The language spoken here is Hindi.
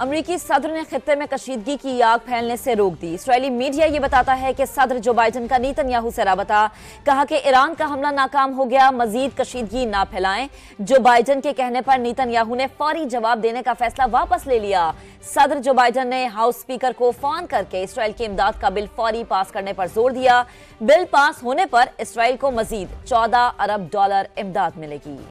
अमरीकी सदर ने खत्े में कशीदगी की आग फैलने से रोक दी इसराइली मीडिया ये बताता है कि सदर जो बाइडन का नीतन याहू से रबता कहा कि ईरान का हमला नाकाम हो गया मजीद कशीदगी ना फैलाएं जो बाइडन के कहने पर नीतन याहू ने फौरी जवाब देने का फैसला वापस ले लिया सदर जो बाइडन ने हाउस स्पीकर को फोन करके इसराइल की इमदाद का बिल फौरी पास करने पर जोर दिया बिल पास होने पर इसराइल को मजीद चौदह अरब डॉलर इमदाद मिलेगी